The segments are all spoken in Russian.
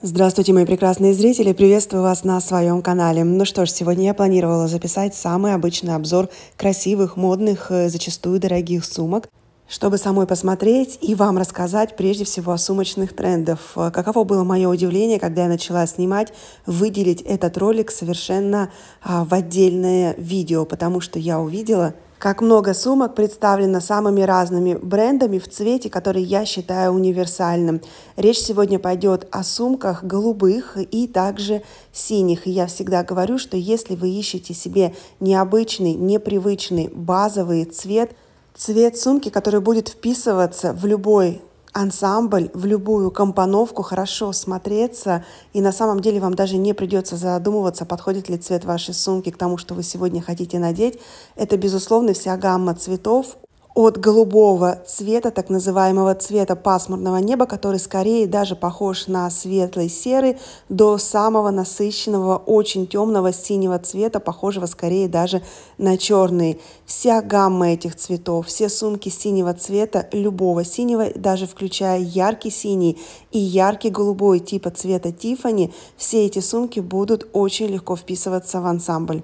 Здравствуйте, мои прекрасные зрители! Приветствую вас на своем канале. Ну что ж, сегодня я планировала записать самый обычный обзор красивых, модных, э, зачастую дорогих сумок, чтобы самой посмотреть и вам рассказать прежде всего о сумочных трендах. Э, каково было мое удивление, когда я начала снимать, выделить этот ролик совершенно а, в отдельное видео, потому что я увидела – как много сумок представлено самыми разными брендами в цвете, который я считаю универсальным. Речь сегодня пойдет о сумках голубых и также синих. И я всегда говорю, что если вы ищете себе необычный, непривычный базовый цвет, цвет сумки, который будет вписываться в любой ансамбль в любую компоновку хорошо смотреться, и на самом деле вам даже не придется задумываться, подходит ли цвет вашей сумки к тому, что вы сегодня хотите надеть. Это, безусловно, вся гамма цветов от голубого цвета, так называемого цвета пасмурного неба, который скорее даже похож на светлый серый, до самого насыщенного, очень темного синего цвета, похожего скорее даже на черный. Вся гамма этих цветов, все сумки синего цвета, любого синего, даже включая яркий синий и яркий голубой типа цвета Тифани, все эти сумки будут очень легко вписываться в ансамбль.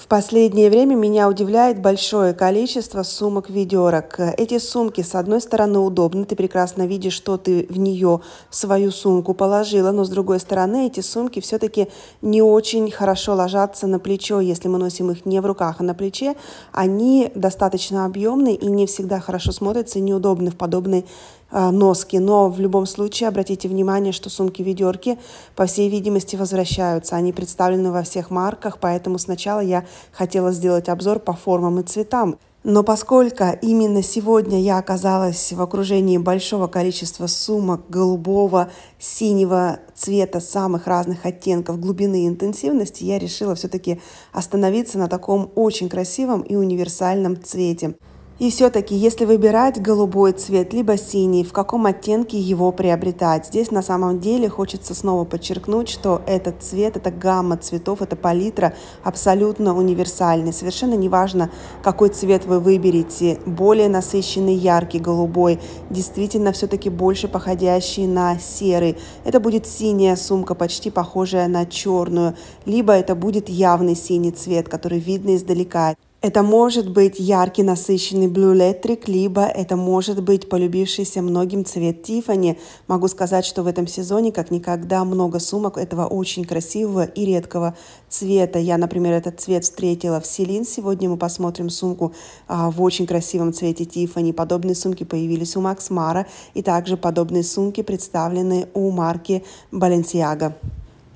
В последнее время меня удивляет большое количество сумок-ведерок. Эти сумки, с одной стороны, удобны, ты прекрасно видишь, что ты в нее в свою сумку положила, но с другой стороны, эти сумки все-таки не очень хорошо ложатся на плечо, если мы носим их не в руках, а на плече. Они достаточно объемные и не всегда хорошо смотрятся неудобны в подобной Э, носки. Но в любом случае обратите внимание, что сумки-ведерки, по всей видимости, возвращаются. Они представлены во всех марках, поэтому сначала я хотела сделать обзор по формам и цветам. Но поскольку именно сегодня я оказалась в окружении большого количества сумок голубого, синего цвета самых разных оттенков глубины и интенсивности, я решила все-таки остановиться на таком очень красивом и универсальном цвете. И все-таки, если выбирать голубой цвет, либо синий, в каком оттенке его приобретать? Здесь на самом деле хочется снова подчеркнуть, что этот цвет, эта гамма цветов, эта палитра абсолютно универсальный. Совершенно неважно, какой цвет вы выберете, более насыщенный, яркий, голубой, действительно все-таки больше походящий на серый. Это будет синяя сумка, почти похожая на черную, либо это будет явный синий цвет, который видно издалека. Это может быть яркий насыщенный Blue Electric, либо это может быть полюбившийся многим цвет Тифани. Могу сказать, что в этом сезоне как никогда много сумок этого очень красивого и редкого цвета. Я, например, этот цвет встретила в Селин. Сегодня мы посмотрим сумку а, в очень красивом цвете Тифани. Подобные сумки появились у Макс Мара, и также подобные сумки представлены у марки Balenciaga.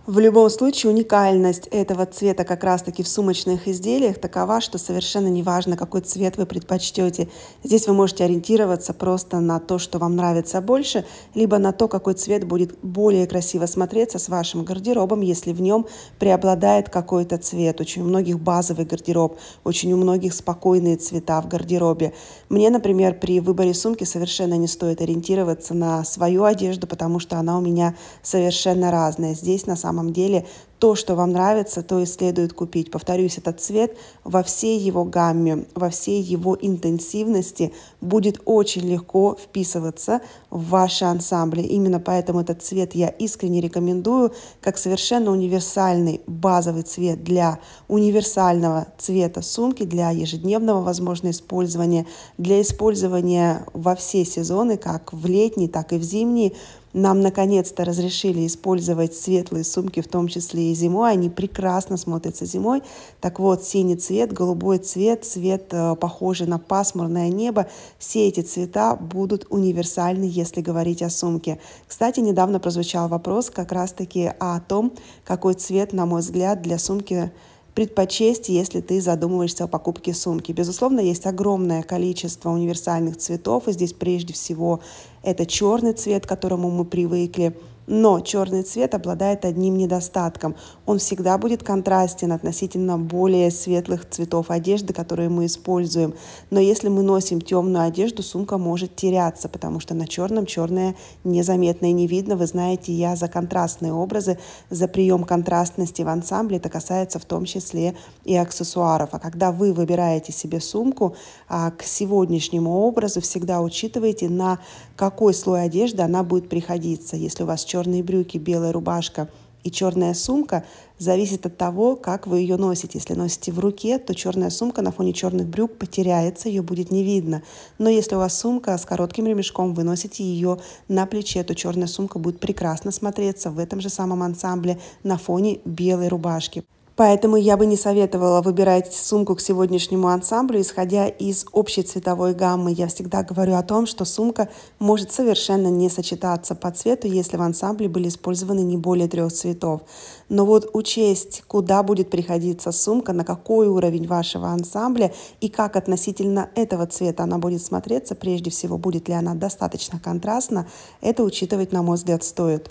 В любом случае уникальность этого цвета как раз таки в сумочных изделиях такова, что совершенно не важно, какой цвет вы предпочтете. Здесь вы можете ориентироваться просто на то, что вам нравится больше, либо на то, какой цвет будет более красиво смотреться с вашим гардеробом, если в нем преобладает какой-то цвет. Очень у многих базовый гардероб, очень у многих спокойные цвета в гардеробе. Мне, например, при выборе сумки совершенно не стоит ориентироваться на свою одежду, потому что она у меня совершенно разная. Здесь на самом самом деле то, что вам нравится, то и следует купить. Повторюсь, этот цвет во всей его гамме, во всей его интенсивности будет очень легко вписываться в ваши ансамбли. Именно поэтому этот цвет я искренне рекомендую как совершенно универсальный базовый цвет для универсального цвета сумки, для ежедневного, возможно, использования, для использования во все сезоны, как в летний, так и в зимний, нам наконец-то разрешили использовать светлые сумки, в том числе и зимой. Они прекрасно смотрятся зимой. Так вот, синий цвет, голубой цвет, цвет э, похожий на пасмурное небо. Все эти цвета будут универсальны, если говорить о сумке. Кстати, недавно прозвучал вопрос как раз-таки о том, какой цвет, на мой взгляд, для сумки предпочесть, если ты задумываешься о покупке сумки. Безусловно, есть огромное количество универсальных цветов, и здесь прежде всего это черный цвет, к которому мы привыкли. Но черный цвет обладает одним недостатком. Он всегда будет контрастен относительно более светлых цветов одежды, которые мы используем. Но если мы носим темную одежду, сумка может теряться, потому что на черном черное незаметно и не видно. Вы знаете, я за контрастные образы, за прием контрастности в ансамбле. Это касается в том числе и аксессуаров. А когда вы выбираете себе сумку, а к сегодняшнему образу всегда учитывайте, на как какой слой одежды она будет приходиться. Если у вас черные брюки, белая рубашка и черная сумка, зависит от того, как вы ее носите. Если носите в руке, то черная сумка на фоне черных брюк потеряется, ее будет не видно. Но если у вас сумка с коротким ремешком, вы носите ее на плече, то черная сумка будет прекрасно смотреться в этом же самом ансамбле на фоне белой рубашки. Поэтому я бы не советовала выбирать сумку к сегодняшнему ансамблю, исходя из общей цветовой гаммы. Я всегда говорю о том, что сумка может совершенно не сочетаться по цвету, если в ансамбле были использованы не более трех цветов. Но вот учесть, куда будет приходиться сумка, на какой уровень вашего ансамбля и как относительно этого цвета она будет смотреться, прежде всего, будет ли она достаточно контрастна, это учитывать, на мой взгляд, стоит.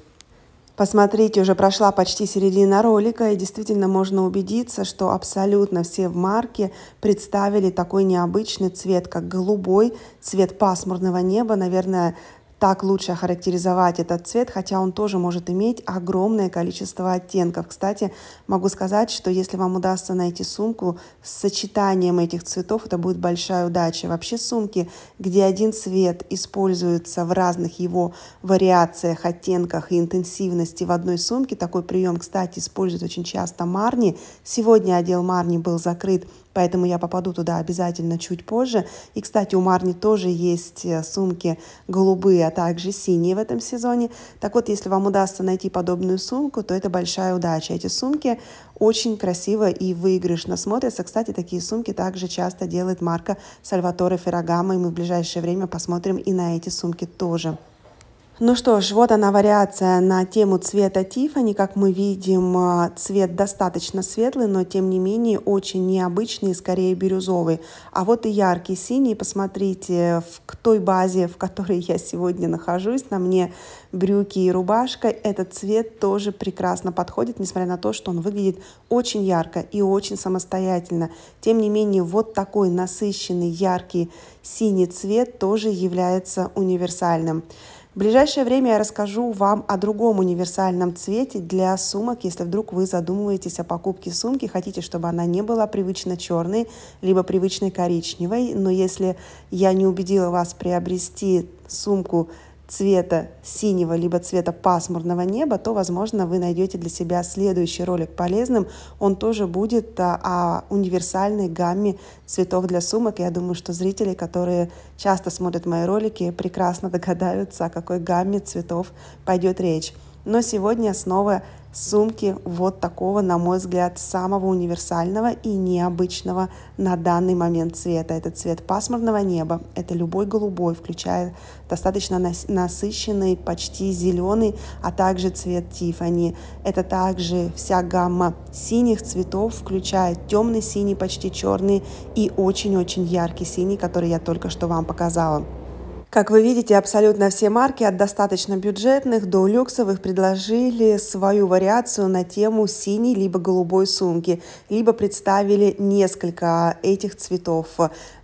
Посмотрите, уже прошла почти середина ролика, и действительно можно убедиться, что абсолютно все в марке представили такой необычный цвет, как голубой, цвет пасмурного неба. Наверное, так лучше охарактеризовать этот цвет, хотя он тоже может иметь огромное количество оттенков. Кстати, могу сказать, что если вам удастся найти сумку с сочетанием этих цветов, это будет большая удача. Вообще сумки, где один цвет используется в разных его вариациях, оттенках и интенсивности в одной сумке, такой прием, кстати, использует очень часто Марни. Сегодня отдел Марни был закрыт поэтому я попаду туда обязательно чуть позже. И, кстати, у Марни тоже есть э, сумки голубые также синие в этом сезоне. Так вот, если вам удастся найти подобную сумку, то это большая удача. Эти сумки очень красиво и выигрышно смотрятся. Кстати, такие сумки также часто делает марка Сальваторе Феррагамо, и мы в ближайшее время посмотрим и на эти сумки тоже. Ну что ж, вот она вариация на тему цвета Тифани. Как мы видим, а, цвет достаточно светлый, но тем не менее очень необычный, скорее бирюзовый. А вот и яркий синий. Посмотрите, в той базе, в которой я сегодня нахожусь, на мне брюки и рубашка, этот цвет тоже прекрасно подходит, несмотря на то, что он выглядит очень ярко и очень самостоятельно. Тем не менее, вот такой насыщенный, яркий синий цвет тоже является универсальным. В ближайшее время я расскажу вам о другом универсальном цвете для сумок, если вдруг вы задумываетесь о покупке сумки, хотите, чтобы она не была привычно черной, либо привычной коричневой, но если я не убедила вас приобрести сумку цвета синего либо цвета пасмурного неба, то, возможно, вы найдете для себя следующий ролик полезным. Он тоже будет а, о универсальной гамме цветов для сумок. Я думаю, что зрители, которые часто смотрят мои ролики, прекрасно догадаются, о какой гамме цветов пойдет речь. Но сегодня снова сумки вот такого, на мой взгляд, самого универсального и необычного на данный момент цвета. Это цвет пасмурного неба, это любой голубой, включая достаточно насыщенный, почти зеленый, а также цвет Тифани. Это также вся гамма синих цветов, включая темный синий, почти черный и очень-очень яркий синий, который я только что вам показала. Как вы видите, абсолютно все марки от достаточно бюджетных до люксовых предложили свою вариацию на тему синей либо голубой сумки, либо представили несколько этих цветов.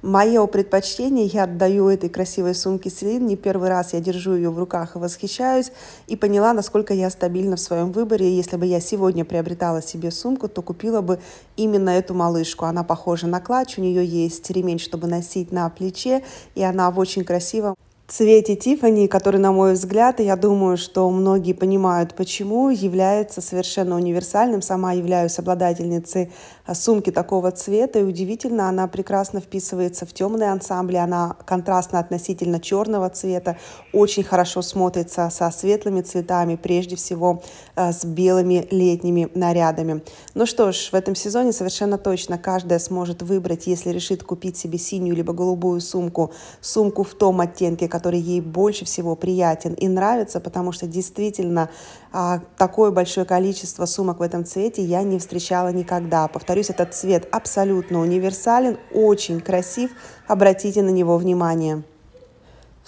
Мое предпочтение я отдаю этой красивой сумке Селин. Не первый раз я держу ее в руках и восхищаюсь, и поняла, насколько я стабильна в своем выборе. Если бы я сегодня приобретала себе сумку, то купила бы именно эту малышку. Она похожа на клатч, у нее есть ремень, чтобы носить на плече, и она в очень красивом цвете Тифани, который, на мой взгляд, и я думаю, что многие понимают, почему, является совершенно универсальным. Сама являюсь обладательницей а, сумки такого цвета, и удивительно, она прекрасно вписывается в темные ансамбли, она контрастна относительно черного цвета, очень хорошо смотрится со светлыми цветами, прежде всего а, с белыми летними нарядами. Ну что ж, в этом сезоне совершенно точно каждая сможет выбрать, если решит купить себе синюю либо голубую сумку, сумку в том оттенке, который который ей больше всего приятен и нравится, потому что действительно а, такое большое количество сумок в этом цвете я не встречала никогда. Повторюсь, этот цвет абсолютно универсален, очень красив, обратите на него внимание.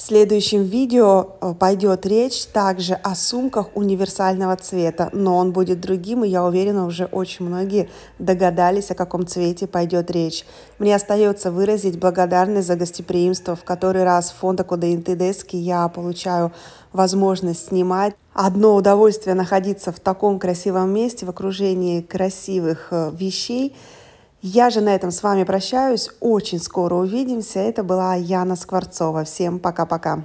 В следующем видео э, пойдет речь также о сумках универсального цвета, но он будет другим, и я уверена, уже очень многие догадались, о каком цвете пойдет речь. Мне остается выразить благодарность за гостеприимство. В который раз фонда Кодеин Тедески я получаю возможность снимать. Одно удовольствие находиться в таком красивом месте, в окружении красивых э, вещей – я же на этом с вами прощаюсь. Очень скоро увидимся. Это была Яна Скворцова. Всем пока-пока.